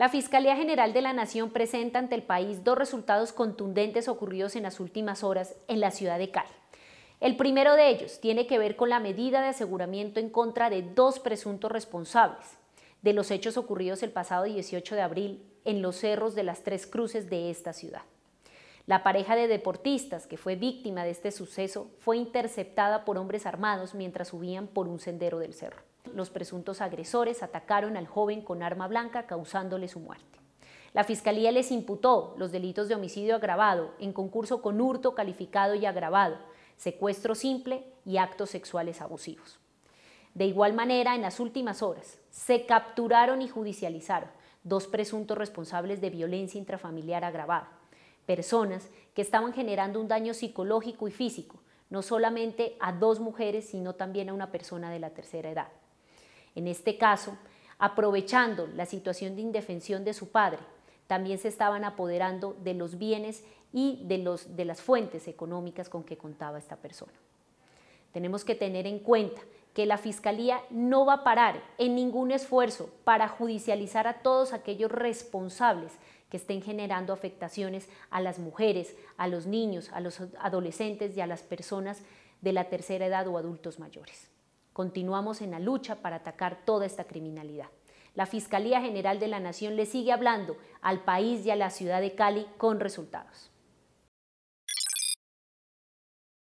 La Fiscalía General de la Nación presenta ante el país dos resultados contundentes ocurridos en las últimas horas en la ciudad de Cali. El primero de ellos tiene que ver con la medida de aseguramiento en contra de dos presuntos responsables de los hechos ocurridos el pasado 18 de abril en los cerros de las Tres Cruces de esta ciudad. La pareja de deportistas que fue víctima de este suceso fue interceptada por hombres armados mientras subían por un sendero del cerro. Los presuntos agresores atacaron al joven con arma blanca causándole su muerte. La Fiscalía les imputó los delitos de homicidio agravado en concurso con hurto calificado y agravado, secuestro simple y actos sexuales abusivos. De igual manera, en las últimas horas, se capturaron y judicializaron dos presuntos responsables de violencia intrafamiliar agravada, personas que estaban generando un daño psicológico y físico, no solamente a dos mujeres, sino también a una persona de la tercera edad. En este caso, aprovechando la situación de indefensión de su padre, también se estaban apoderando de los bienes y de, los, de las fuentes económicas con que contaba esta persona. Tenemos que tener en cuenta que la Fiscalía no va a parar en ningún esfuerzo para judicializar a todos aquellos responsables que estén generando afectaciones a las mujeres, a los niños, a los adolescentes y a las personas de la tercera edad o adultos mayores. Continuamos en la lucha para atacar toda esta criminalidad. La Fiscalía General de la Nación le sigue hablando al país y a la ciudad de Cali con resultados.